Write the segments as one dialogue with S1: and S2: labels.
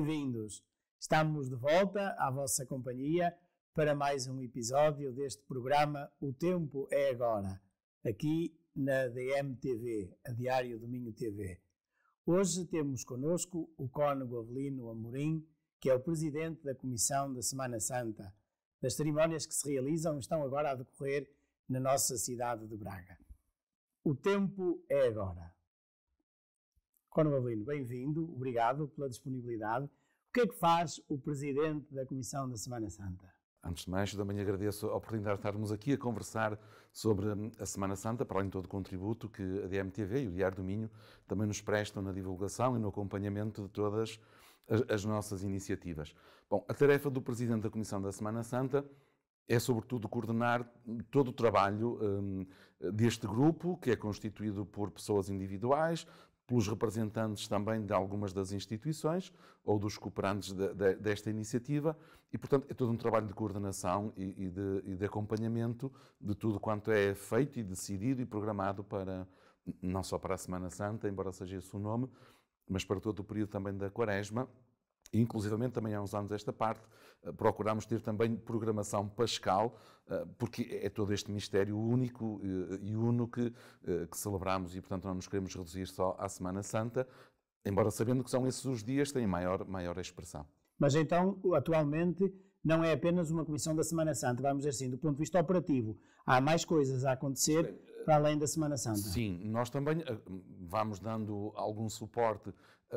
S1: bem-vindos. Estamos de volta à vossa companhia para mais um episódio deste programa O Tempo é Agora, aqui na DMTV, a Diário Domingo TV. Hoje temos conosco o cônego Avelino Amorim, que é o presidente da Comissão da Semana Santa. As cerimónias que se realizam estão agora a decorrer na nossa cidade de Braga. O tempo é agora. Cónio Bavelino, bem-vindo, obrigado pela disponibilidade. O que é que faz o Presidente da Comissão da Semana Santa?
S2: Antes de mais, também agradeço a oportunidade de estarmos aqui a conversar sobre hum, a Semana Santa, para além de todo o contributo que a DMTV e o Diário do Minho também nos prestam na divulgação e no acompanhamento de todas as nossas iniciativas. Bom, a tarefa do Presidente da Comissão da Semana Santa é, sobretudo, coordenar todo o trabalho um, deste grupo, que é constituído por pessoas individuais, pelos representantes também de algumas das instituições ou dos cooperantes de, de, desta iniciativa e, portanto, é todo um trabalho de coordenação e, e, de, e, de, acompanhamento de tudo quanto é feito e decidido e programado para, não só para a Semana Santa, embora seja esse o nome, mas para todo o período também da Quaresma, inclusivamente também há uns anos esta parte, eh, procurámos ter também programação Pascal, eh, porque é todo este mistério único eh, e uno que, que celebramos e, portanto, não nos queremos reduzir só à Semana Santa, embora sabendo que são esses os dias que têm maior, maior expressão.
S1: Mas então, atualmente, não é apenas uma comissão da Semana Santa, vamos dizer assim, do ponto de vista operativo,
S2: há mais coisas a acontecer para além da Semana Santa. Sim, nós também vamos dando algum suporte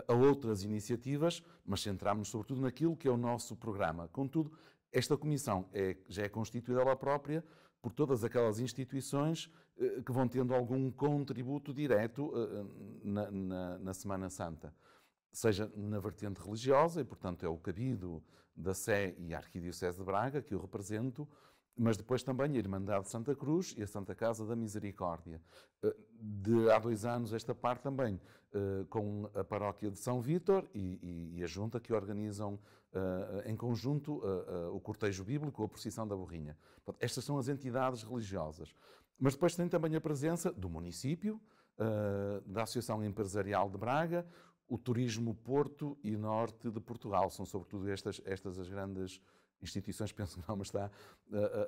S2: a outras iniciativas, mas centramos nos sobretudo naquilo que é o nosso programa. Contudo, esta comissão é, já é constituída ela própria por todas aquelas instituições eh, que vão tendo algum contributo direto eh, na, na, na Semana Santa seja na vertente religiosa, e portanto é o cabido da Sé e a Arquidiocese de Braga, que eu represento, mas depois também a Irmandade de Santa Cruz e a Santa Casa da Misericórdia. Eh, de há dois anos esta parte também, eh, com a Paróquia de São Vítor e, e, e a Junta que organizam eh, em conjunto o cortejo bíblico, a procissão da Borrinha. Estas são as entidades religiosas. Mas depois tem também a presença do município, da Associação Empresarial de Braga, o turismo Porto e Norte de Portugal. São sobretudo estas, estas as grandes instituições penso que não, mas está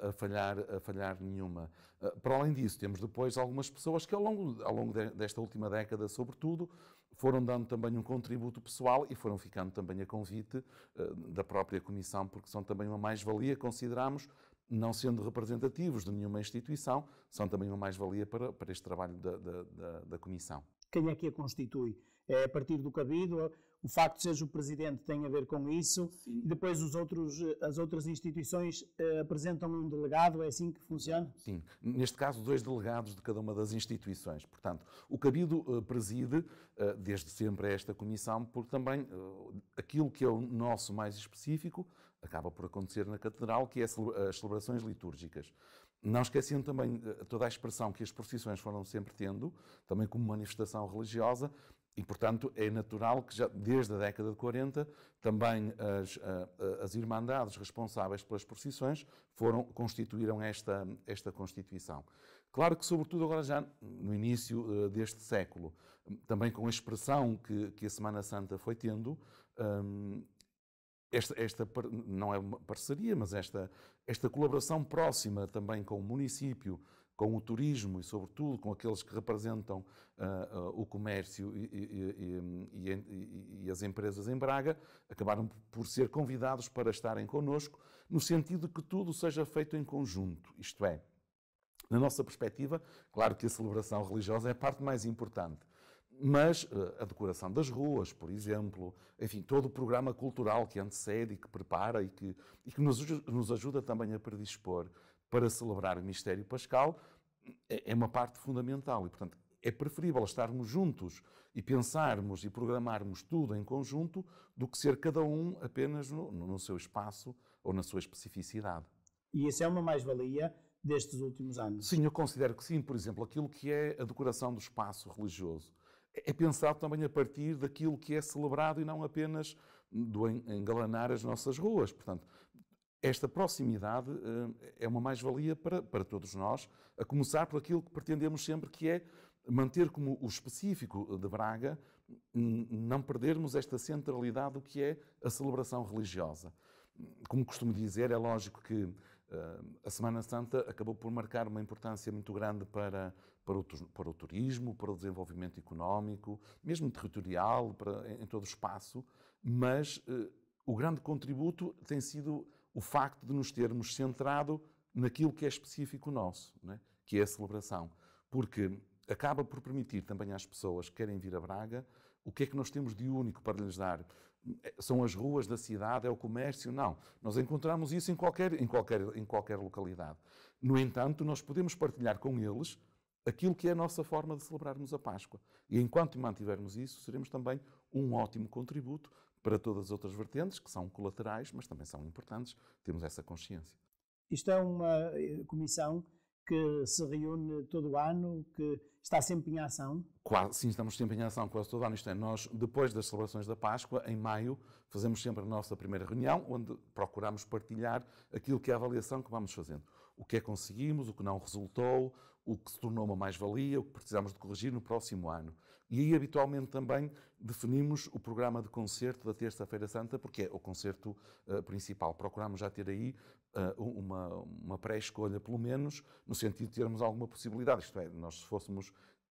S2: a, a, falhar, a falhar nenhuma. Ah, para além disso, temos depois algumas pessoas que ao longo, ao longo desta última década, sobretudo, foram dando também um contributo pessoal e foram ficando também a convite ah, da própria Comissão, porque são também uma mais-valia, consideramos, não sendo representativos de nenhuma instituição, são também uma mais-valia para, para este trabalho da, da, da, da Comissão.
S1: Quem é que a constitui? É a partir do Cabido? o facto de seres o presidente tem a ver com isso, Sim. e
S2: depois os outros, as outras instituições uh, apresentam um delegado, é assim que funciona? Sim, neste caso, dois delegados de cada uma das instituições. Portanto, o Cabido uh, eh, preside uh, desde sempre esta comissão, porque também aquilo que é o nosso mais específico acaba por acontecer na Catedral, que é as celebrações litúrgicas. Não esquecendo também toda a expressão que as procissões foram sempre tendo, também como manifestação religiosa, e, portanto, é natural que já desde a década de 40 também as, as Irmandades responsáveis pelas procissões foram, constituíram esta, esta Constituição. Claro que, sobretudo agora já no início eh, deste século, também com a expressão que, que a Semana Santa foi tendo, hum, esta, esta, não é uma parceria, mas esta, esta colaboração próxima também com o município, com o turismo e, sobretudo, com aqueles que representam uh, uh, o comércio e, hum, e, e, e, as empresas em Braga, acabaram por ser convidados para estarem connosco, no sentido de que tudo seja feito em conjunto, isto é, na nossa perspectiva, claro que a celebração religiosa é a parte mais importante, mas ah, a decoração das ruas, por exemplo, enfim, todo o programa cultural que antecede e que prepara e que, e que nos, nos ajuda também a predispor para celebrar o mistério pascal é, é uma parte fundamental e, portanto, é preferível estarmos juntos e pensarmos e programarmos tudo em conjunto do que ser cada um apenas no, no seu espaço ou na sua especificidade. E isso é uma mais-valia destes últimos anos? Sim, eu considero que sim. Por exemplo, aquilo que é a decoração do espaço religioso é, é pensado também a partir daquilo que é celebrado e não apenas do engalanar as nossas ruas. Portanto, esta proximidade eh, é uma mais-valia para, para todos nós, a começar por aquilo que pretendemos sempre, que é manter como o específico de Braga, não perdermos esta centralidade do que é a celebração religiosa. Como costumo dizer, é lógico que uh, a Semana Santa acabou por marcar uma importância muito grande para, para, o, para o turismo, para o desenvolvimento económico, mesmo territorial, para, em, em todo o espaço, mas uh, o grande contributo tem sido o facto de nos termos centrado naquilo que é específico nosso, é? que é a celebração. Porque acaba por permitir também às pessoas que querem vir a Braga o que é que nós temos de único para lhes dar. É, são as ruas da cidade, é o comércio? Não. Nós encontramos isso em qualquer, em qualquer, em qualquer localidade. No entanto, nós podemos partilhar com eles aquilo que é a nossa forma de celebrarmos a Páscoa. E enquanto mantivermos isso, seremos também um ótimo contributo para todas as outras vertentes, que são colaterais, mas também são importantes, temos essa consciência.
S1: Isto é uma eh, comissão que se reúne todo o ano, que está sempre em ação?
S2: Quase, sim, estamos sempre em ação quase todo o ano. Isto é, nós, depois das celebrações da Páscoa, em maio, fazemos sempre a nossa primeira reunião, onde procuramos partilhar aquilo que é a avaliação que vamos fazendo. O que é que conseguimos, o que não resultou, o que se tornou uma mais-valia, o que precisamos de corrigir no próximo ano. E aí, habitualmente, também definimos o programa de concerto da Terça-feira Santa, porque é o concerto uh, principal. Procuramos já ter aí uh, uma, uma pré-escolha, pelo menos, no sentido de termos alguma possibilidade. Isto é, nós se fôssemos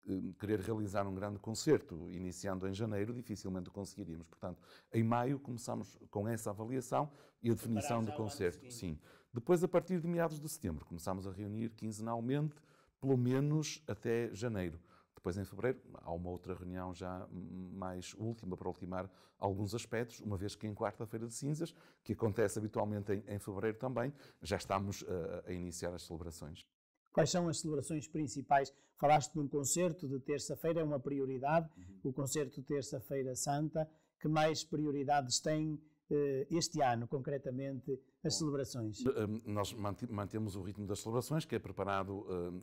S2: eh, querer realizar um grande concerto, iniciando em janeiro, dificilmente conseguiríamos. Portanto, em maio começamos com essa avaliação e a definição do concerto. Sim. Depois, a partir de meados de setembro, começamos a reunir quinzenalmente, pelo menos até janeiro. Depois, em fevereiro, há uma outra reunião já mais última para ultimar alguns aspectos, uma vez que em quarta-feira de cinzas, que acontece habitualmente em, em fevereiro também, já estamos a, eh, a iniciar as celebrações.
S1: Quais são as celebrações principais? Falaste de um concerto de terça-feira, é uma prioridade, uhum. o concerto terça-feira santa. Que mais prioridades tem eh, este ano, concretamente,
S2: as celebrações. Hum, nós mantemos o ritmo das celebrações, que é preparado hum, hum,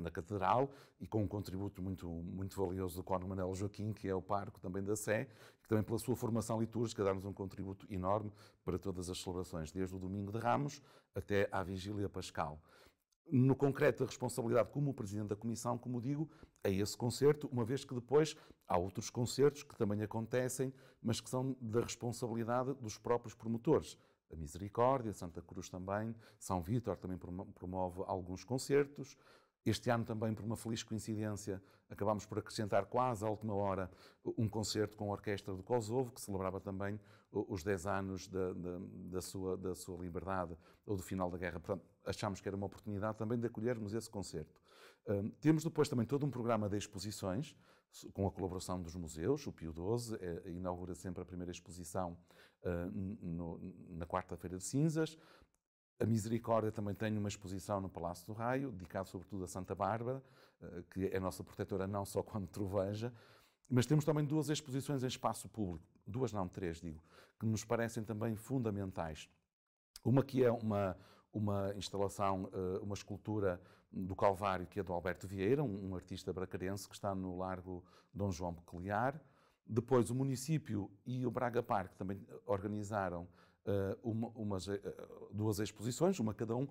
S2: na Catedral e com um contributo muito, muito valioso do Cónigo Manuel Joaquim, que é o parco também da Sé, que também pela sua formação litúrgica dá-nos um contributo enorme para todas as celebrações, desde o domingo de Ramos até à Vigília Pascal. No concreto, a responsabilidade como Presidente da Comissão, como digo, é esse concerto, uma vez que depois há outros concertos que também acontecem, mas que são da responsabilidade dos próprios promotores a Misericórdia, Santa Cruz também, São Vítor também promove alguns concertos. Este ano também, por uma feliz coincidência, acabámos por acrescentar quase à última hora um concerto com a Orquestra do Kosovo, que celebrava também os 10 anos da, da, da, sua, da sua liberdade ou do final da guerra. Portanto, achámos que era uma oportunidade também de acolhermos esse concerto. Um, temos depois também todo um programa de exposições, com a colaboração dos museus. O Pio XII eh, inaugura sempre a primeira exposição uh, no, na quarta-feira de cinzas. A Misericórdia também tem uma exposição no Palácio do Raio, dedicada sobretudo a Santa Bárbara, uh, que é a nossa protetora não só quando troveja, mas temos também duas exposições em espaço público, duas não, três digo, que nos parecem também fundamentais. Uma que é uma, uma instalação, ah, uma escultura do Calvário, que é do Alberto Vieira, um artista bracarense que está no Largo Dom João Bocliar, depois, o município e o Braga Park também organizaram uh, uma, umas, uh, duas exposições, uma cada um, uh,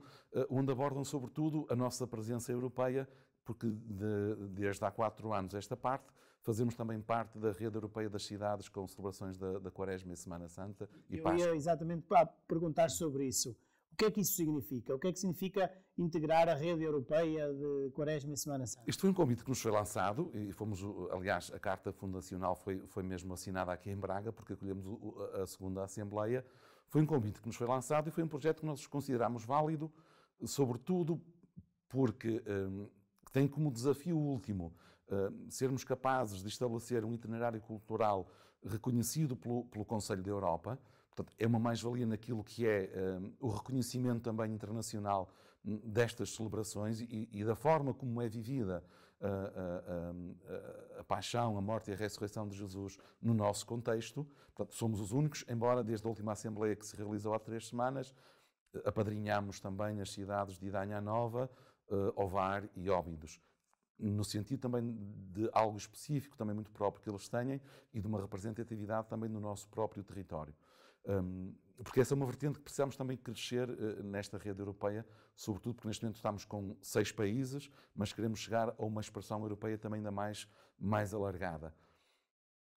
S2: onde abordam sobretudo a nossa presença europeia, porque de, desde há quatro anos esta parte fazemos também parte da rede europeia das cidades com celebrações da, da Quaresma e Semana Santa e Eu Páscoa. ia
S1: exatamente perguntar sobre isso. O que é que isso significa? O que é que significa integrar a rede europeia de Quaresma e Semana Santa?
S2: Isto foi um convite que nos foi lançado e fomos, aliás, a carta fundacional foi, foi mesmo assinada aqui em Braga, porque acolhemos a segunda Assembleia. Foi um convite que nos foi lançado e foi um projeto que nós considerámos válido, sobretudo porque hum, tem como desafio último hum, sermos capazes de estabelecer um itinerário cultural reconhecido pelo, pelo Conselho da Europa Portanto, é uma mais-valia naquilo que é um, eh, o reconhecimento também internacional hum, destas celebrações e, e da forma como é vivida a, a, a, a, paixão, a morte e a ressurreição de Jesus no nosso contexto. Portanto, somos os únicos, embora desde a última Assembleia que se realizou há três semanas, eh, apadrinhamos também as cidades de Idanha Nova, eh, Ovar e Óbidos no sentido também de algo específico, também muito próprio que eles têm e de uma representatividade também no nosso próprio território porque essa é uma vertente que precisamos também crescer eh, nesta rede europeia, sobretudo porque neste momento estamos com seis países, mas queremos chegar a uma expressão europeia também ainda mais, mais alargada.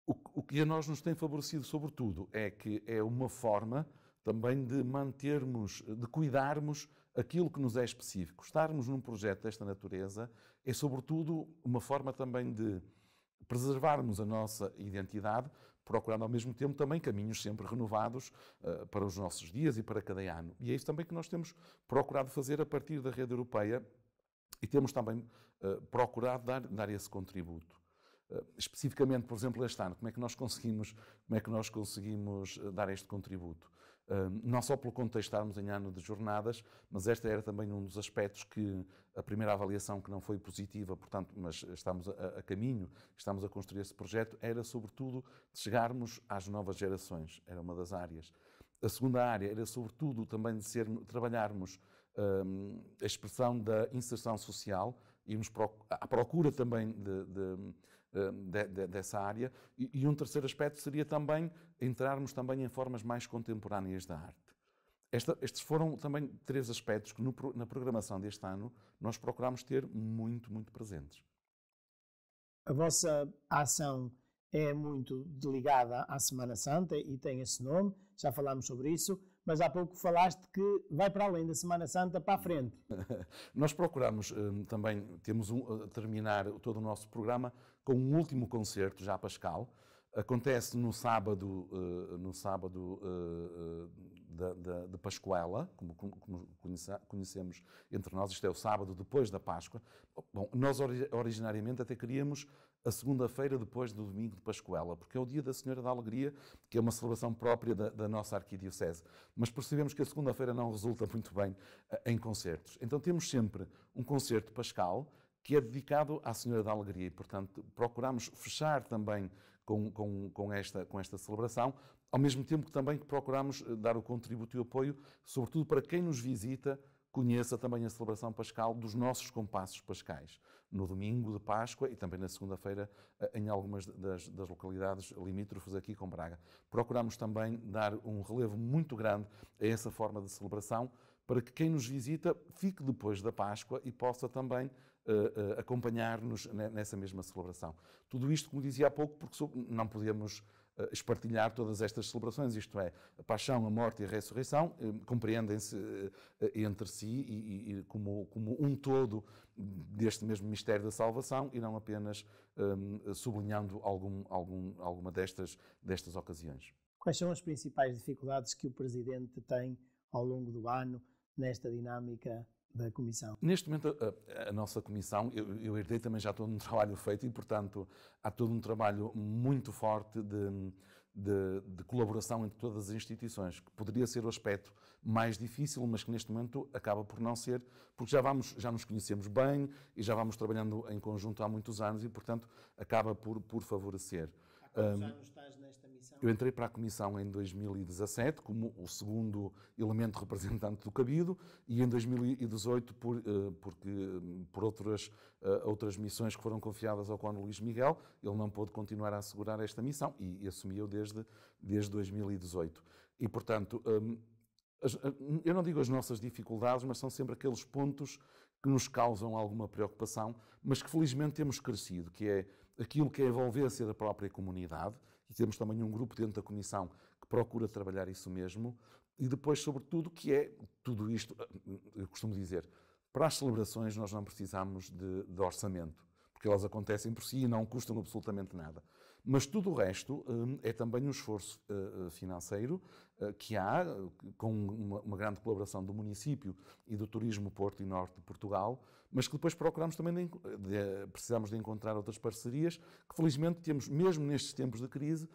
S2: O, que a nós nos tem favorecido, sobretudo, é que é uma forma também de mantermos, de cuidarmos aquilo que nos é específico. Estarmos num projeto desta natureza é, sobretudo, uma forma também de preservarmos a nossa identidade, procurando ao mesmo tempo também caminhos sempre renovados uh, para os nossos dias e para cada ano. E é isso também que nós temos procurado fazer a partir da rede europeia e temos também uh, procurado dar, dar esse contributo. Uh, especificamente, por exemplo, este ano, como é que nós conseguimos, como é que nós conseguimos dar este contributo? não só pelo contexto estarmos em ano de jornadas, mas este era também um dos aspectos que a primeira avaliação que não foi positiva, portanto, mas estamos a, a caminho, estamos a construir esse projeto, era sobretudo de chegarmos às novas gerações, era uma das áreas. A segunda área era sobretudo também de ser, trabalharmos um, a expressão da inserção social, irmos à procura também de, de Hum, de, de, dessa área. E, e um terceiro aspecto seria também entrarmos também em formas mais contemporâneas da arte. Esta, estes foram também três aspectos que no, na programação deste ano nós procuramos ter muito, muito presentes.
S1: A vossa ação é muito ligada à Semana Santa e tem esse nome, já falámos sobre isso mas há pouco falaste que vai para além da Semana Santa para a frente.
S2: Nós procuramos hum, também, temos um, terminar todo o nosso programa com um último concerto já pascal. Acontece no sábado, eh, no sábado eh, eh, de, de, Pascoela, como, conhecemos entre nós, isto é o sábado depois da Páscoa. Bom, nós originariamente até queríamos a segunda-feira depois do domingo de Pascoela, porque é o dia da Senhora da Alegria, que é uma celebração própria da, da nossa arquidiocese. Mas percebemos que a segunda-feira não resulta muito bem eh, em concertos. Então temos sempre um concerto pascal, que é dedicado à Senhora da Alegria e, portanto, procuramos fechar também com, com, com, esta, com esta celebração, ao mesmo tempo que também procuramos eh, dar o contributo e o apoio, sobretudo para quem nos visita conheça também a celebração pascal dos nossos compassos pascais, no domingo de Páscoa e também na segunda-feira eh, em algumas das, das, localidades limítrofes aqui com Braga. Procuramos também dar um relevo muito grande a essa forma de celebração para que quem nos visita fique depois da Páscoa e possa também uh, uh, acompanhar-nos nessa mesma celebração. Tudo isto, como dizia há pouco, porque não podemos eh, espartilhar todas estas celebrações, isto é, a paixão, a morte e a ressurreição eh, compreendem-se eh, entre si e, e, como, como um todo deste mesmo mistério da salvação e não apenas um, ehm, sublinhando algum, algum, alguma destas, destas ocasiões.
S1: Quais são as principais dificuldades que o Presidente tem ao longo do ano nesta dinâmica da Comissão?
S2: Neste momento, a, a nossa Comissão, eu, eu herdei também já todo um trabalho feito e, portanto, há todo um trabalho muito forte de, de, de, colaboração entre todas as instituições, que poderia ser o aspecto mais difícil, mas que neste momento acaba por não ser, porque já, vamos, já nos conhecemos bem e já vamos trabalhando em conjunto há muitos anos e, portanto, acaba por, por favorecer. Há quantos um, anos estás na eu entrei para a Comissão em 2017 como o segundo elemento representante do Cabido e em 2018 por, eh, porque, eh, por outras, eh, outras missões que foram confiadas ao Cono Luís Miguel, ele não pôde continuar a assegurar esta missão e, e desde, desde 2018. E, portanto, hum, eu não digo as nossas dificuldades, mas são sempre aqueles pontos que nos causam alguma preocupação, mas que felizmente temos crescido, que é aquilo que é a envolvência da própria comunidade, e temos também um grupo dentro da Comissão que procura trabalhar isso mesmo, e depois, sobretudo, que é tudo isto, eu costumo dizer, para as celebrações nós não precisamos de, de orçamento porque elas acontecem por si e não custam absolutamente nada. Mas tudo o resto hum, é também um esforço eh, eh, financeiro eh, que há, com uma grande colaboração do município e do Turismo Porto e Norte de Portugal, mas que depois procuramos também, de, de, eh, precisamos de encontrar outras parcerias, que felizmente temos, mesmo nestes tempos de crise,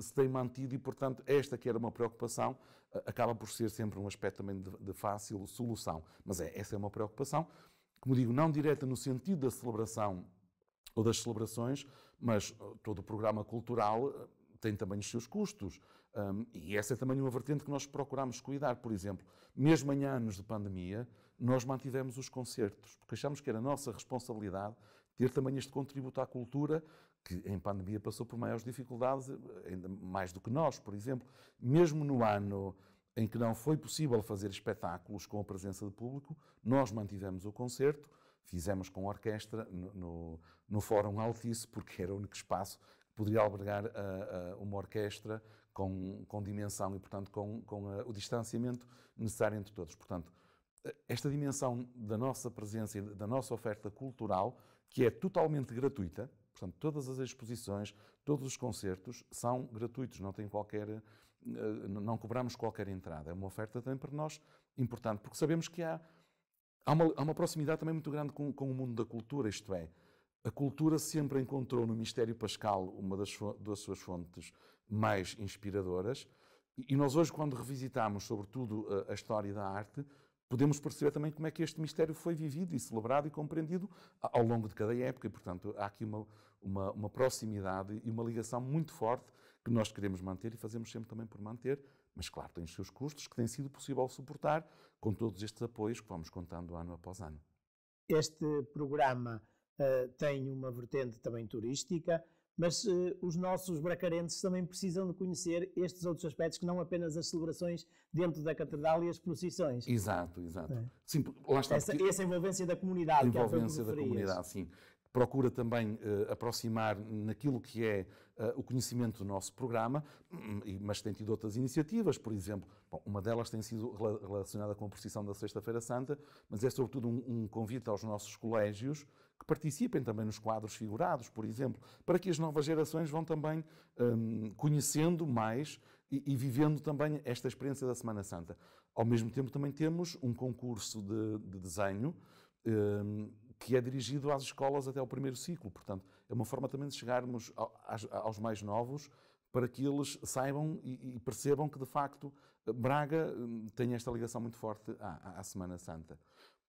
S2: se têm mantido e, portanto, esta que era uma preocupação eh, acaba por ser sempre um aspecto também de, de fácil solução. Mas é, essa é uma preocupação, como digo, não direta no sentido da celebração ou das celebrações, mas eh, todo o programa cultural tem também os seus custos. Um, e essa é também uma vertente que nós procuramos cuidar. Por exemplo, mesmo em anos de pandemia, nós mantivemos os concertos, porque achamos que era nossa responsabilidade ter também este contributo à cultura, que em pandemia passou por maiores dificuldades, ainda mais do que nós, por exemplo. Mesmo no ano em que não foi possível fazer espetáculos com a presença de público, nós mantivemos o concerto, fizemos com a orquestra no, no, no Fórum Altice, porque era o único espaço que poderia albergar uh, uh, uma orquestra com, com dimensão e, portanto, com, com a, eh, o distanciamento necessário entre todos. Portanto, eh, esta dimensão da nossa presença e da nossa oferta cultural, que é totalmente gratuita, portanto, todas as exposições, todos os concertos são gratuitos, não tem qualquer, eh, não cobramos qualquer entrada. É uma oferta também para nós importante, porque sabemos que há, há, uma, há uma proximidade também muito grande com, com o mundo da cultura, isto é, a cultura sempre encontrou no Mistério Pascal uma das, das suas fontes mais inspiradoras. E nós hoje, quando revisitamos, sobretudo, eh, a história da arte, podemos perceber também como é que este mistério foi vivido e celebrado e compreendido ao longo de cada época. E, portanto, há aqui uma, uma, uma, proximidade e uma ligação muito forte que nós queremos manter e fazemos sempre também por manter, mas, claro, tem os seus custos que tem sido possível suportar com todos estes apoios que vamos contando ano após ano.
S1: Este programa uh, tem uma vertente também turística, mas uh, os nossos bracarenses também precisam de conhecer estes outros aspectos que não apenas as celebrações dentro da catedral e as procissões.
S2: Exato, exato. É. Sim, lá está, essa, porque...
S1: essa, envolvência da comunidade. A envolvência que é da comunidade,
S2: sim. Procura também uh, aproximar naquilo que é uh, o conhecimento do nosso programa, hum, mas tem tido outras iniciativas, por exemplo, bom, uma delas tem sido relacionada com a procissão da Sexta-feira Santa, mas é sobretudo um, um convite aos nossos colégios que participem também nos quadros figurados, por exemplo, para que as novas gerações vão também hum, conhecendo mais e, e, vivendo também esta experiência da Semana Santa. Ao mesmo tempo, também temos um concurso de, de desenho hum, que é dirigido às escolas até ao primeiro ciclo. Portanto, é uma forma também de chegarmos aos, aos mais novos para que eles saibam e, percebam que, de facto, Braga hum, tem esta ligação muito forte à Semana Santa.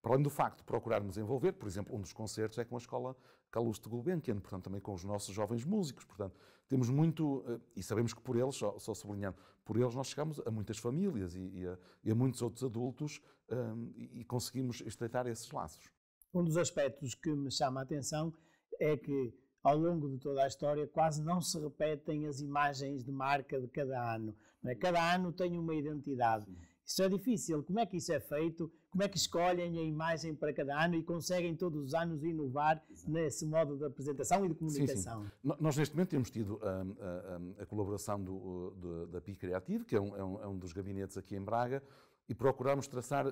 S2: Para além do facto de procurarmos envolver, por exemplo, um dos concertos é com a Escola Calouste de Gulbenkian, portanto, também com os nossos jovens músicos. Portanto, temos muito, eh, e sabemos que por eles, só, só sublinhando, por eles nós chegamos a muitas famílias e, e, a, e a, muitos outros adultos um, ehm, e conseguimos estreitar esses laços.
S1: Um dos aspectos que me chama a atenção é que, ao longo de toda a história, quase não se repetem as imagens de marca de cada ano. É? Cada ano tem uma identidade. Isso é difícil. Como é que isso é feito? como é que escolhem a imagem para cada ano e conseguem todos os anos inovar nesse modo de apresentação e de comunicação? Sim,
S2: sim. Nós neste momento temos tido a, ah, a, ah, ah, a colaboração do, do, da PI Creative, que é um, é, um, é um, dos gabinetes aqui em Braga, e procuramos traçar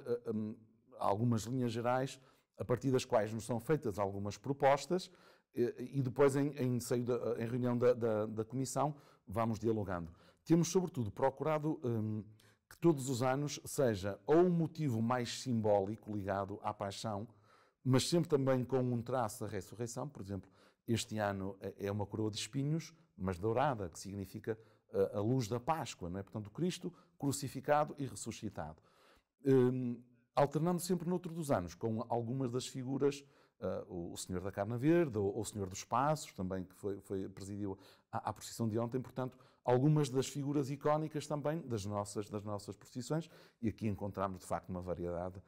S2: algumas linhas gerais a partir das quais nos são feitas algumas propostas e depois, em, em, em reunião da, da, da, Comissão, vamos dialogando. Temos, sobretudo, procurado hum, que todos os anos seja ou um motivo mais simbólico ligado à paixão, mas sempre também com um traço da ressurreição. Por exemplo, este ano é uma coroa de espinhos, mas dourada, que significa eh, a luz da Páscoa, não é? Portanto, Cristo crucificado e ressuscitado. Hum, alternando sempre noutro dos anos, com algumas das figuras o, o senhor da Carna Verde ou, ou, o senhor dos Passos, também que foi, foi presidiu à, à procissão de ontem. Portanto, algumas das figuras icónicas também das nossas, das nossas procissões. E aqui encontramos, de facto, uma variedade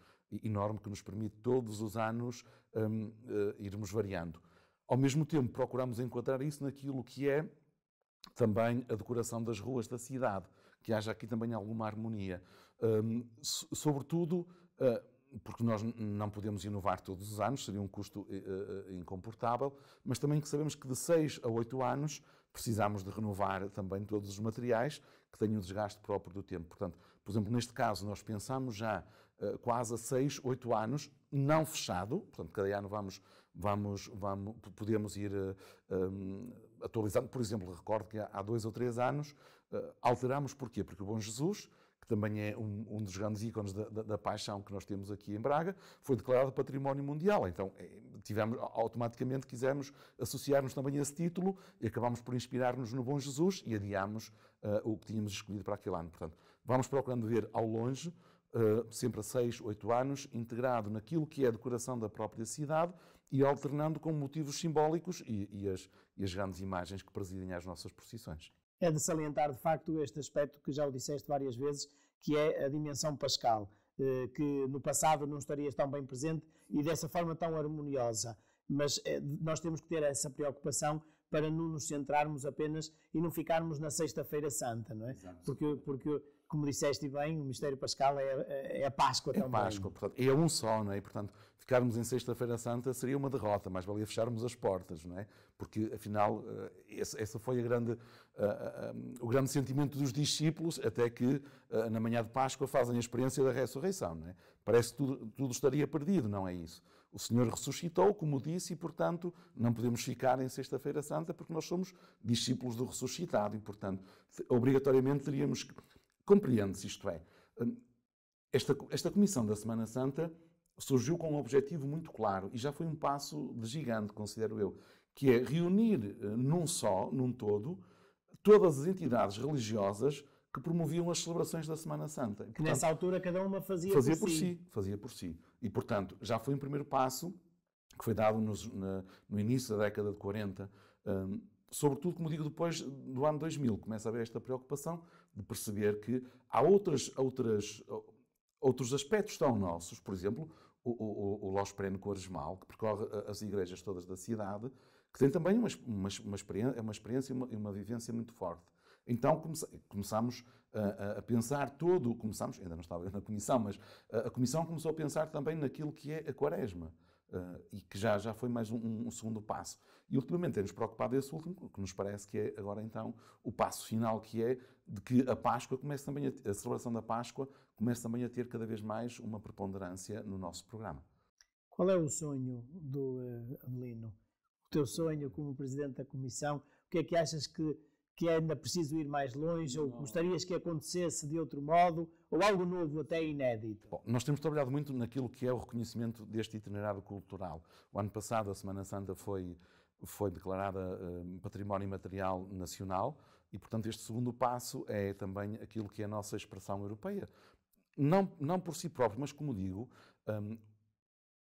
S2: enorme que nos permite todos os anos um, uh, eh, irmos variando. Ao mesmo tempo, procuramos encontrar isso naquilo que é também a decoração das ruas da cidade, que haja aqui também alguma harmonia. Um, sobretudo, uh, porque nós não podemos inovar todos os anos, seria um custo eh, eh, incomportável, mas também que sabemos que de 6 a 8 anos precisamos de renovar também todos os materiais que têm um desgaste próprio do tempo. Portanto, por exemplo, neste caso, nós pensamos já eh, quase a 6, 8 anos, não fechado, portanto, cada ano vamos, vamos, vamos, podemos ir um, ehm, atualizando. Por exemplo, recordo que há dois ou três anos alteramos, porquê? Porque o Bom Jesus também é um, um dos grandes ícones da, da, da, paixão que nós temos aqui em Braga, foi declarado Património Mundial. Então, eh, tivemos, automaticamente quisemos associar-nos também a esse título e acabamos por inspirar-nos no Bom Jesus e adiámos uh, o que tínhamos escolhido para aquele ano. Portanto, vamos procurando ver ao longe Uh, sempre a seis, oito anos, integrado naquilo que é a decoração da própria cidade e alternando com motivos simbólicos e, e, as, e, as, grandes imagens que presidem as nossas procissões.
S1: É de salientar, de facto, este aspecto que já o disseste várias vezes, que é a dimensão pascal, eh, que no passado não estaria tão bem presente e dessa forma tão harmoniosa. Mas eh, nós temos que ter essa preocupação para não nos centrarmos apenas e não ficarmos na Sexta-feira Santa, não é? Exato. Porque, porque como disseste bem, o mistério pascal é, é, é a Páscoa é também. É Páscoa,
S2: portanto, é um só, não é? E, portanto, ficarmos em Sexta-feira Santa seria uma derrota, mas valia fecharmos as portas, não é? Porque, afinal, eh, esse foi a grande, eh, eh, o grande sentimento dos discípulos, até que na manhã de Páscoa fazem a experiência da ressurreição, não é? Parece que tudo, tudo estaria perdido, não é isso? O Senhor ressuscitou, como disse, e, portanto, não podemos ficar em Sexta-feira Santa porque nós somos discípulos do ressuscitado e, portanto, obrigatoriamente teríamos que Compreende-se, isto é, hum, esta, esta Comissão da Semana Santa surgiu com um objetivo muito claro e já foi um passo de gigante, considero eu, que é reunir eh, num só, num todo, todas as entidades religiosas que promoviam as celebrações da Semana Santa. que portanto, nessa
S1: altura cada uma fazia, fazia por, si. si.
S2: Fazia por si. E, portanto, já foi um primeiro passo que foi dado nos, na, no início da década de 40, um, sobretudo, como digo, depois do ano 2000, começa a haver esta preocupação de perceber que há outras, outras, outros aspectos tão nossos, por exemplo, o, o, o Losprene Quaresmal, que percorre as igrejas todas da cidade, que tem também uma, uma, uma experiência, é uma experiência e uma, uma, vivência muito forte. Então começámos a, a, pensar todo, começámos, ainda não estava na comissão, mas a, a comissão começou a pensar também naquilo que é a quaresma. Uh, e que já, já foi mais um, um, segundo passo. E ultimamente temos preocupado esse último, que nos parece que é agora então o passo final, que é de que a Páscoa comece também, a, a celebração da Páscoa comece também a ter cada vez mais uma preponderância no nosso programa.
S1: Qual é o sonho do uh, Adelino? O teu sonho como Presidente da Comissão? O que é que achas que que ainda preciso ir mais longe, ou gostarias que acontecesse de outro modo, ou
S2: algo novo até inédito? Bom, nós temos trabalhado muito naquilo que é o reconhecimento deste itinerário cultural. O ano passado, a Semana Santa foi, foi declarada um, eh, Património Material Nacional, e, portanto, este segundo passo é também aquilo que é a nossa expressão europeia. Não, não por si próprio, mas, como digo, um,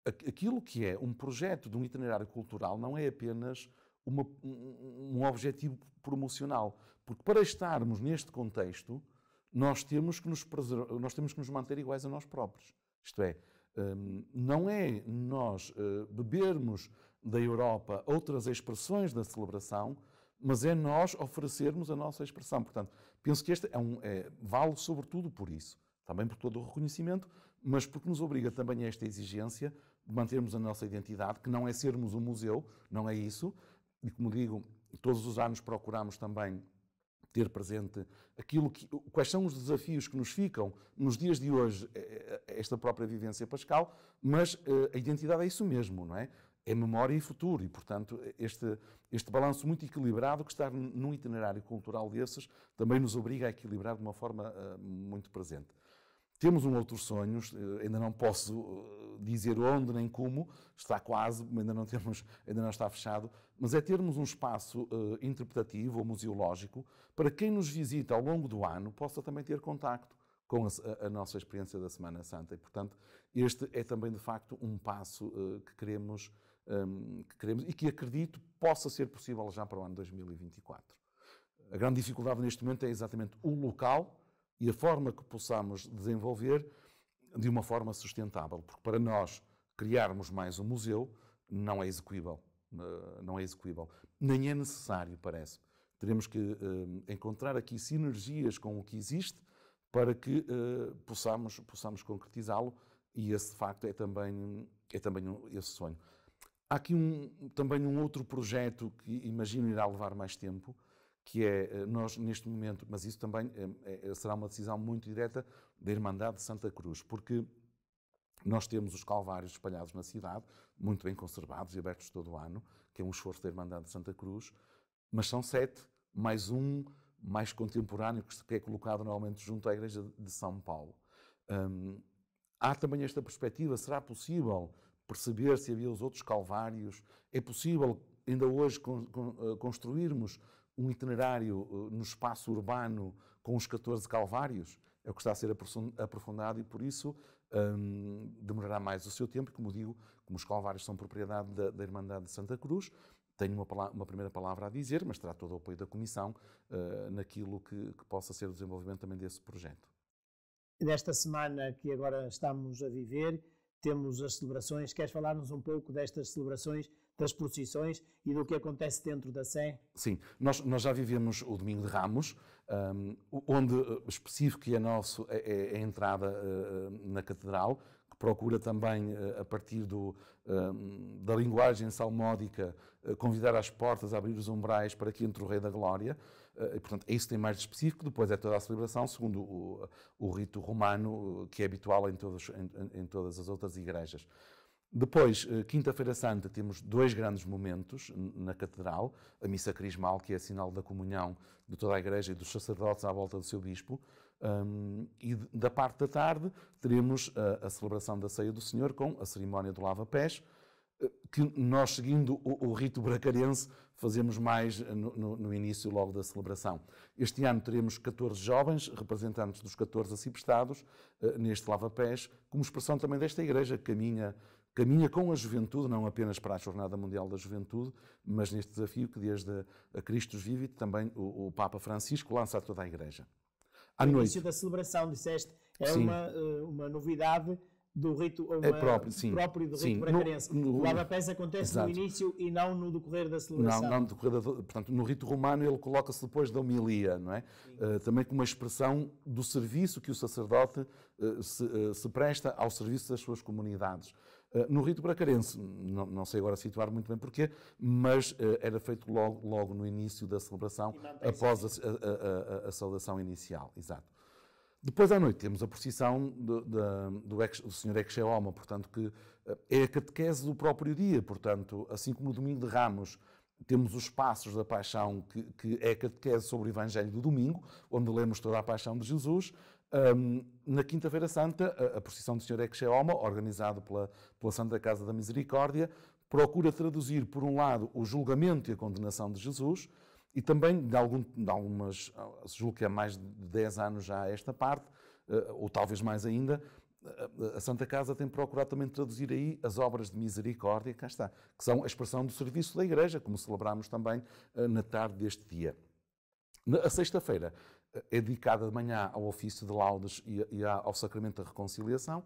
S2: eh, aquilo que é um projeto de um itinerário cultural não é apenas uma, um, um objetivo promocional. Porque para estarmos neste contexto, nós temos que nos, preserv... nós temos que nos manter iguais a nós próprios. Isto é, hum, não é nós eh, bebermos da Europa outras expressões da celebração, mas é nós oferecermos a nossa expressão. Portanto, penso que este é um, é, vale sobretudo por isso, também por todo o reconhecimento, mas porque nos obriga também a esta exigência de mantermos a nossa identidade, que não é sermos um museu, não é isso, e como digo, todos os anos procuramos também ter presente aquilo que, quais são os desafios que nos ficam nos dias de hoje, eh, eh, esta própria vivência pascal, mas eh, a identidade é isso mesmo, não é? É memória e futuro, e portanto, este, este balanço muito equilibrado que está num itinerário cultural desses também nos obriga a equilibrar de uma forma muito presente. Temos um outro sonho, eh, ainda não posso eh, dizer onde nem como, está quase, ainda não, temos, ainda não está fechado, mas é termos um espaço uh, interpretativo ou museológico para quem nos visita ao longo do ano possa também ter contacto com a, a, nossa experiência da Semana Santa. E, portanto, este é também, de facto, um passo uh, que, queremos, um, ehm, que queremos e que acredito possa ser possível já para o ano 2024. A grande dificuldade neste momento é exatamente o local e a forma que possamos desenvolver de uma forma sustentável, porque para nós criarmos mais um museu não é execuível, eh, não é execuível, nem é necessário, parece. Teremos que eh, encontrar aqui sinergias com o que existe para que eh, possamos, possamos concretizá-lo e esse, de facto, é também, é também esse sonho. Há aqui um, também um outro projeto que imagino irá levar mais tempo, que é eh, nós neste momento, mas isso também é, será uma decisão muito direta da Irmandade de Santa Cruz, porque nós temos os calvários espalhados na cidade, muito bem conservados e abertos todo o ano, que é um esforço da Irmandade de Santa Cruz, mas são sete, mais um mais contemporâneo que é colocado normalmente junto à Igreja de São Paulo. Hum, há também esta perspectiva, será possível perceber se havia os outros calvários? É possível ainda hoje con con construirmos um itinerário eh, no espaço urbano com os 14 Calvários é o que está a ser aprofundado e, por isso, hum, demorará mais o seu tempo. Como digo, como os Calvários são propriedade da, da Irmandade de Santa Cruz, tenho uma, uma, primeira palavra a dizer, mas terá todo o apoio da Comissão uh, naquilo que, que, possa ser o desenvolvimento também desse projeto.
S1: Nesta semana que agora estamos a viver, temos as celebrações. Queres falar-nos um pouco destas celebrações das procissões e do que acontece dentro da Sé?
S2: Sim, nós, nós já vivemos o Domingo de Ramos, um, onde eh, específico que é nosso é, é a entrada uh, na Catedral, que procura também, uh, a partir do, da linguagem salmódica, convidar as portas, a abrir os umbrais para que entre o Rei da Glória. E, portanto, é isso que tem mais de específico. Depois é toda a celebração, segundo o, o rito romano, que é habitual em, todos, em, em todas as outras igrejas. Depois, eh, quinta-feira santa, temos dois grandes momentos na Catedral: a Missa Crismal, que é sinal da comunhão de toda a Igreja e dos sacerdotes à volta do seu Bispo, um, e da parte da tarde, teremos a, eh, a, celebração da Ceia do Senhor com a cerimónia do lava-pés, eh, que nós, seguindo o, o, rito bracarense, fazemos mais no, no, no, início logo da celebração. Este ano teremos 14 jovens, representantes dos 14 aciprestados, neste lava-pés, como expressão também desta igreja que caminha caminha com a juventude, não apenas para a Jornada Mundial da Juventude, mas neste desafio que desde a Cristos vive também o, o Papa Francisco lança a toda a Igreja. À no noite. início
S1: da celebração, disseste, é Sim. uma, eh, uma novidade do rito uma, é próprio, sim, próprio do rito sim, bracarense. No, no, o acontece exato. no início e não no decorrer da celebração. Não, não no
S2: decorrer da, portanto, no rito romano ele coloca-se depois da homilia, não é? Uh, também como uma expressão do serviço que o sacerdote uh, se, uh, se, presta ao serviço das suas comunidades. Eh, no rito bracarense, não, não, sei agora situar muito bem porquê, mas eh, era feito logo, logo no início da celebração, após assim. a, a, a, a saudação inicial. Exato. Depois à noite temos a procissão do, do, do, Sr. Exeoma, portanto, que eh, é a catequese do próprio dia, portanto, assim como no domingo de Ramos temos os passos da paixão, que, que é a catequese sobre o Evangelho do domingo, onde lemos toda a paixão de Jesus, um, na Quinta-feira Santa, a, a, procissão do Senhor Exe Homo, organizada pela, pela Santa Casa da Misericórdia, procura traduzir, por um lado, o julgamento e a condenação de Jesus, e também, de, algum, de algumas, ah, julgo que há é mais de 10 anos já esta parte, ah, ou talvez mais ainda, ah, a Santa Casa tem procurado também traduzir aí as obras de misericórdia, cá está, que são a expressão do serviço da Igreja, como celebramos também na tarde deste dia. Na sexta-feira é dedicada de manhã ao ofício de laudes e, ao sacramento da reconciliação.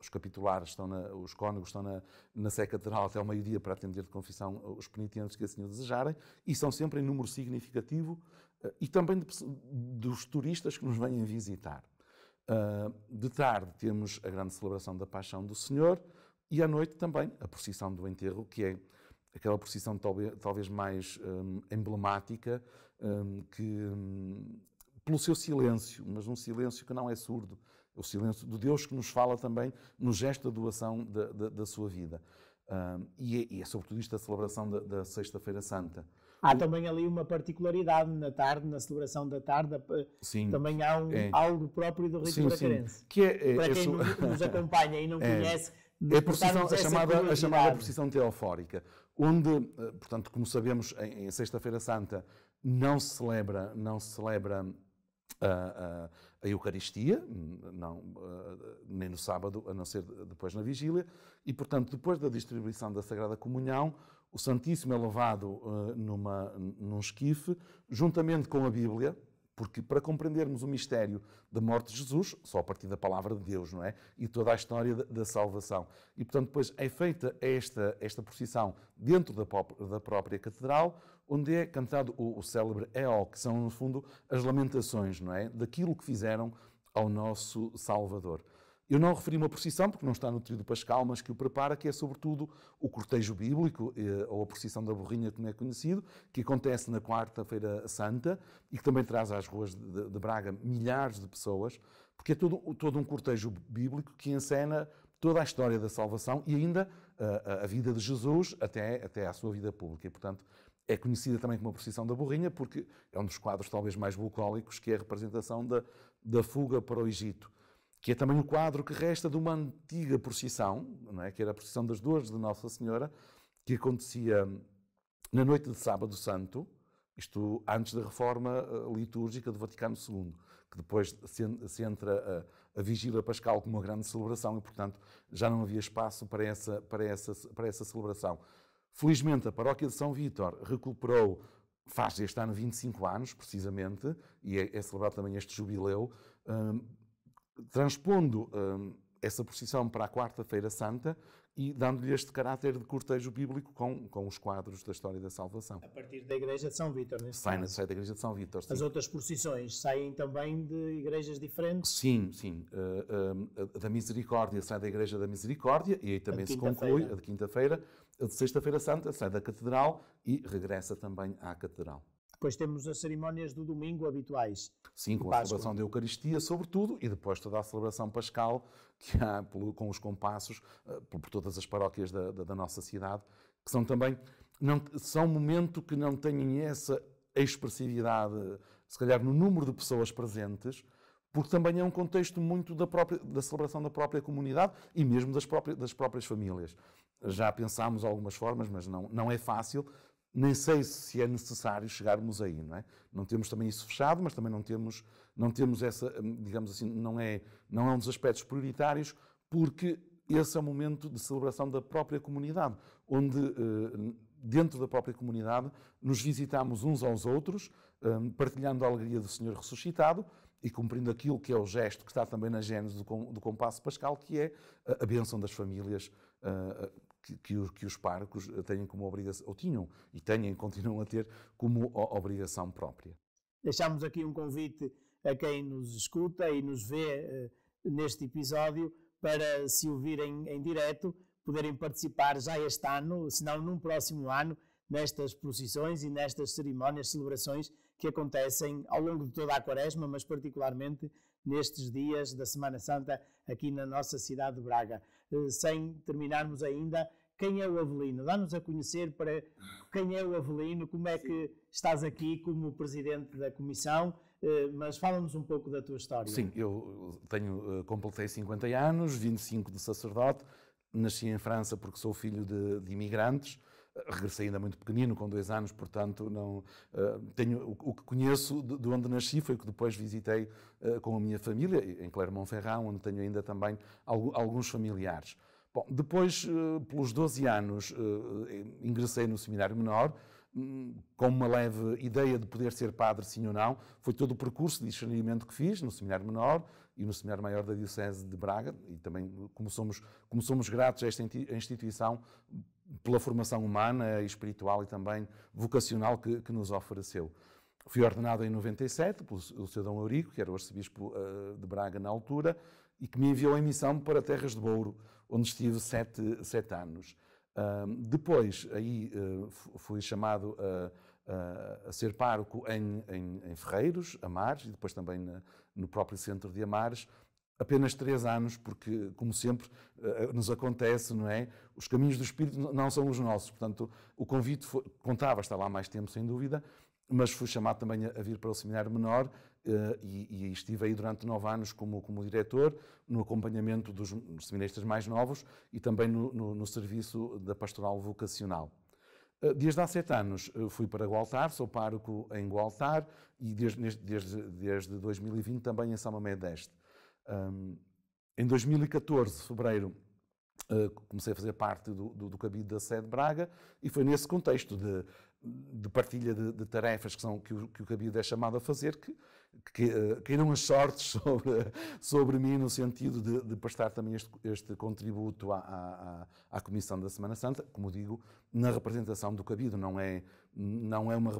S2: os capitulares estão na, os cônegos estão na, na sé catedral até ao meio-dia para atender de confissão os penitentes que assim o desejarem, e são sempre em número significativo, eh, e também de, dos turistas que nos vêm visitar. Eh, de tarde temos a grande celebração da Paixão do Senhor, e à noite também a procissão do enterro, que é aquela procissão talvez, mais um, ehm, emblemática um, ehm, que um, pelo seu silêncio, mas um silêncio que não é surdo, é o silêncio do Deus que nos fala também no gesto da doação da, da, da sua vida. Um, e, é, e, é, sobretudo isto a celebração da, da Sexta-feira Santa. Há o... também
S1: ali uma particularidade na tarde, na celebração da tarde, eh, sim, também há um, é. algo próprio do rito sim, bracarense. Sim. Que é, é Para é quem nos, nos acompanha e não é. conhece, é a, procissão, a, chamada, a chamada
S2: procissão teofórica, onde, eh, portanto, como sabemos, em, em Sexta-feira Santa não se celebra, não se celebra a, a, Eucaristia, não, nem no sábado, a não ser depois na vigília, e, portanto, depois da distribuição da Sagrada Comunhão, o Santíssimo é levado eh, numa, num esquife, juntamente com a Bíblia, porque para compreendermos o mistério da morte de Jesus, só a partir da palavra de Deus, não é? E toda a história da salvação. E, portanto, depois é feita esta, esta procissão dentro da própria catedral, onde é cantado o, o célebre EO, que são, no fundo, as lamentações, não é? Daquilo que fizeram ao nosso Salvador. Eu não referi uma procissão, porque não está no trio do Pascal, mas que o prepara, que é sobretudo o cortejo bíblico, eh, ou a procissão da borrinha, como é conhecido, que acontece na Quarta-feira Santa e que também traz às ruas de Braga milhares de pessoas, porque é todo, todo um cortejo bíblico que encena toda a história da salvação e ainda a, eh, a, a vida de Jesus até, até à sua vida pública. E, portanto, é conhecida também como a Procissão da Borrinha, porque é um dos quadros talvez mais bucólicos, que é a representação da, da fuga para o Egito, que é também o quadro que resta de uma antiga procissão, não é? que era a Procissão das Dores de Nossa Senhora, que acontecia na noite de Sábado Santo, isto antes da reforma eh, litúrgica do Vaticano II, que depois se entra a, a Vigília Pascal como uma grande celebração e, portanto, já não havia espaço para essa, para essa, para essa celebração. Felizmente, a paróquia de São Vítor recuperou, faz este ano 25 anos, precisamente, e é, é celebrado também este jubileu, hum, transpondo hum, essa procissão para a Quarta-feira Santa e dando-lhe este caráter de cortejo bíblico com, com os quadros da história da salvação. A
S1: partir da Igreja de São Vítor, neste sai,
S2: sai da Igreja de São Vítor, sim. As outras
S1: procissões saem também de igrejas diferentes?
S2: Sim, sim. Uh, eh, uh, eh, a da Misericórdia sai da Igreja da Misericórdia e aí também se conclui, a de quinta-feira, de Sexta-feira Santa, sai da Catedral e regressa também à Catedral. Depois temos as cerimónias do domingo habituais. Sim, com Páscoa. a celebração da Eucaristia, sobretudo, e depois toda a celebração pascal que há com os compassos eh, por, todas as paróquias da, da, da nossa cidade, que são também não, são um momento que não têm essa expressividade, se calhar no número de pessoas presentes, porque também é um contexto muito da, própria, da celebração da própria comunidade e mesmo das próprias, das próprias famílias. Já pensámos algumas formas, mas não, não é fácil. Nem sei se é necessário chegarmos aí, não é? Não temos também isso fechado, mas também não temos, não temos essa, digamos assim, não é, não é um dos aspectos prioritários, porque esse é o momento de celebração da própria comunidade, onde eh, dentro da própria comunidade nos visitamos uns aos outros, eh, partilhando a alegria do Senhor ressuscitado e cumprindo aquilo que é o gesto que está também na gênese do, do compasso pascal, que é a, a benção das famílias uh, que, que, os, que os parcos têm como obrigação, ou tinham, e têm, continuam a ter, como obrigação própria.
S1: Deixamos aqui um convite a quem nos escuta e nos vê uh, neste episódio para se ouvirem em direto, poderem participar já este ano, se não num próximo ano, nestas procissões e nestas cerimónias, celebrações que acontecem ao longo de toda a Quaresma, mas particularmente nestes dias da Semana Santa aqui na nossa cidade de Braga. Eh, sem terminarmos ainda, quem é o Avelino? Dá-nos a conhecer para quem é o Avelino, como é Sim. que estás aqui como presidente da comissão, eh, mas fala-nos um pouco da tua história. Sim,
S2: eu tenho, eh, completei 50 anos, 25 de sacerdote, nasci em França porque sou filho de, de imigrantes Regressei ainda muito pequenino, com dois anos, portanto, não eh, tenho o, o que conheço de, de, onde nasci foi o que depois visitei eh, com a minha família, em Clermont-Ferrand, onde tenho ainda também alguns familiares. Bom, depois, eh, pelos 12 anos, ingressei no seminário menor, hum, com uma leve ideia de poder ser padre, sim ou não. Foi todo o percurso de discernimento que fiz no seminário menor e no seminário maior da Diocese de Braga, e também como somos, como somos gratos a esta instituição pela formação humana e espiritual e também vocacional que, que nos ofereceu. Fui ordenado em 97 pelo seu Dom Eurico, que era o arcebispo uh, de Braga na altura, e que me enviou em missão para Terras de Bouro, onde estive sete, sete anos. Uh, depois, aí uh, fui chamado a, a ser pároco em, em, em Ferreiros, Amares, e depois também na, no próprio centro de Amares, apenas três anos, porque, como sempre, eh, nos acontece, não é? Os caminhos do Espírito não são os nossos. Portanto, o convite foi, contava estar lá mais tempo, sem dúvida, mas fui chamado também a vir para o seminário menor eh, e, e estive aí durante nove anos como, como diretor, no acompanhamento dos seminaristas mais novos e também no, no, no serviço da pastoral vocacional. Eh, desde há sete anos fui para Gualtar, sou pároco em Gualtar e desde, desde, desde 2020 também em Mamé deste. Um, em 2014, fevereiro, uh, comecei a fazer parte do, do, do da sede Braga e foi nesse contexto de, de partilha de, de, tarefas que, são, que, o, que o é chamado a fazer que, que uh, caíram as sortes sobre, sobre mim no sentido de, de prestar também este, este contributo à, à, à, Comissão da Semana Santa, como digo, na representação do Cabido, não é, não é uma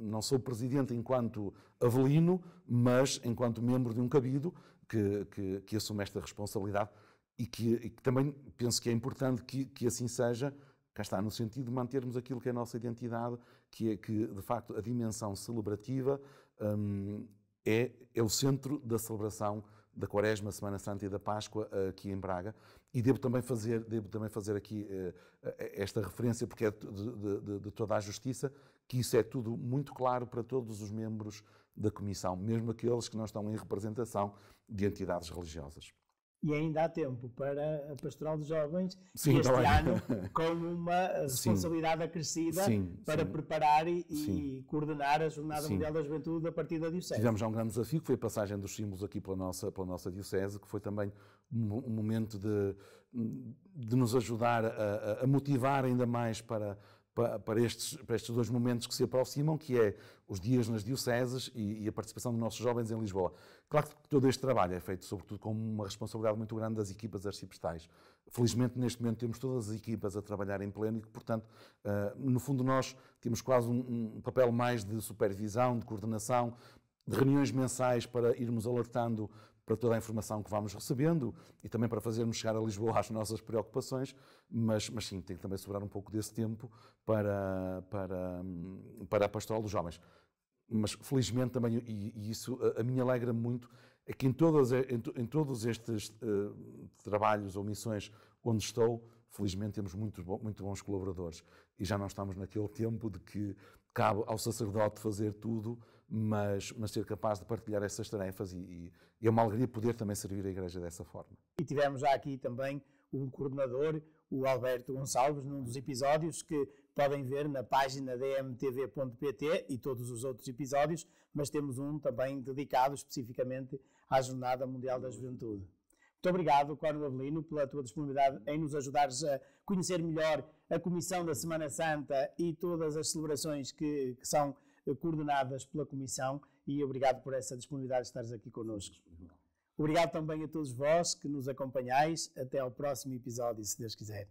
S2: não sou presidente enquanto Avelino, mas enquanto membro de um Cabido que, que, que assume esta responsabilidade e que, e que, também penso que é importante que, que assim seja, cá está, no sentido de mantermos aquilo que é a nossa identidade, que é que, de facto, a dimensão celebrativa hum, é, é o centro da celebração da Quaresma, Semana Santa e da Páscoa eh, aqui em Braga. E devo também fazer, devo também fazer aqui eh, eh, esta referência, porque é de, de, de toda a justiça, que isso é tudo muito claro para todos os membros da Comissão, mesmo aqueles que não estão em representação de entidades religiosas.
S1: E ainda há tempo para a Pastoral dos Jovens, sim, este também. ano, com uma responsabilidade sim. acrescida sim, para preparar e, e, coordenar a Jornada Mundial da Juventude a partir da Diocese. Tivemos já
S2: um grande desafio, que foi a passagem dos símbolos aqui pela nossa, pela nossa Diocese, que foi também um momento de, de nos ajudar a, a motivar ainda mais para para, estes, para estes dois momentos que se aproximam, que é os dias nas dioceses e, e a participação dos nossos jovens em Lisboa. Claro que todo este trabalho é feito, sobretudo, com uma responsabilidade muito grande das equipas arciprestais. Felizmente, neste momento, temos todas as equipas a trabalhar em pleno e, portanto, eh, no fundo, nós temos quase um, um papel mais de supervisão, de coordenação, de reuniões mensais para irmos alertando para toda a informação que vamos recebendo e também para fazermos chegar a Lisboa as nossas preocupações, mas, mas sim, tem que também sobrar um pouco desse tempo para, para, para a pastoral dos jovens. Mas felizmente também, e, e isso a, a mim alegra muito, é que em, todas, eh, em, em todos estes uh, trabalhos ou missões onde estou, felizmente temos muito, muito bons colaboradores e já não estamos naquele tempo de que cabe ao sacerdote fazer tudo, mas, mas ser capaz de partilhar essas tarefas e, e é uma alegria poder também servir a Igreja dessa forma.
S1: E tivemos já aqui também o coordenador, o Alberto Gonçalves, num dos episódios que podem ver na página dmtv.pt e todos os outros episódios, mas temos um também dedicado especificamente à Jornada Mundial da Juventude. Muito obrigado, Cónigo Avelino, pela tua disponibilidade em nos ajudares a conhecer melhor a Comissão da Semana Santa e todas as celebrações que, que são coordenadas pela Comissão e obrigado por essa disponibilidade de estares aqui conosco. Obrigado também a todos vós que nos acompanhais. Até ao próximo episódio, se Deus quiser.